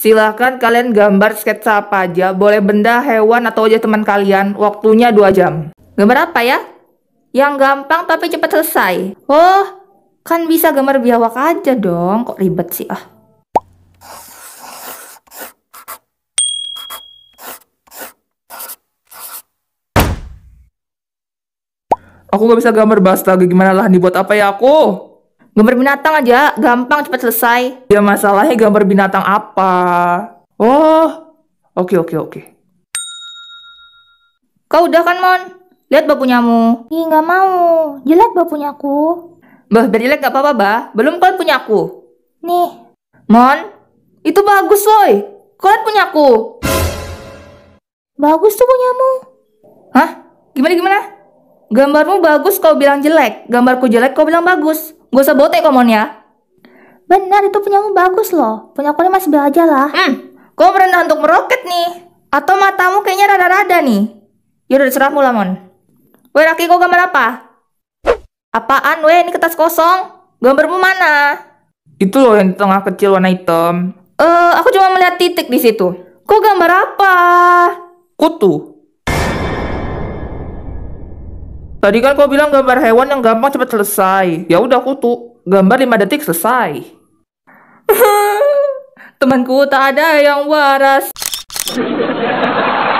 Silahkan kalian gambar sketsa apa aja, boleh benda, hewan, atau aja teman kalian. Waktunya 2 jam. Gambar apa ya? Yang gampang tapi cepat selesai. Oh, kan bisa gambar biawak aja dong. Kok ribet sih ah. Aku gak bisa gambar basta, gimana lah dibuat apa ya aku? Gambar binatang aja, gampang cepat selesai. Ya masalahnya gambar binatang apa? Oh, oke oke oke. Kau udah kan Mon? Lihat bapunya-mu. Ih nggak mau, jelek bapunyaku. Bah, biar jelek gak apa-apa bah, belum kalian punya aku. Nih. Mon, itu bagus woi. Kalian punya aku. Bagus tuh punyamu. Hah? Gimana gimana? Gambarmu bagus kau bilang jelek, gambarku jelek kau bilang bagus. Gak usah bote komon ya. Benar itu punyamu bagus loh, punya aku masih belajar lah. Hmm, kau berendah untuk meroket nih. Atau matamu kayaknya rada-rada nih. Yaudah serahmu lah mon. Weh Raki kau gambar apa? Apaan weh ini kertas kosong? Gambarmu mana? Itu loh yang di tengah kecil warna hitam. Eh, uh, aku cuma melihat titik di situ. Kau gambar apa? Kutu. Tadi kan kau bilang gambar hewan yang gampang cepat selesai. Ya udah aku tuh gambar 5 detik selesai. Temanku tak ada yang waras.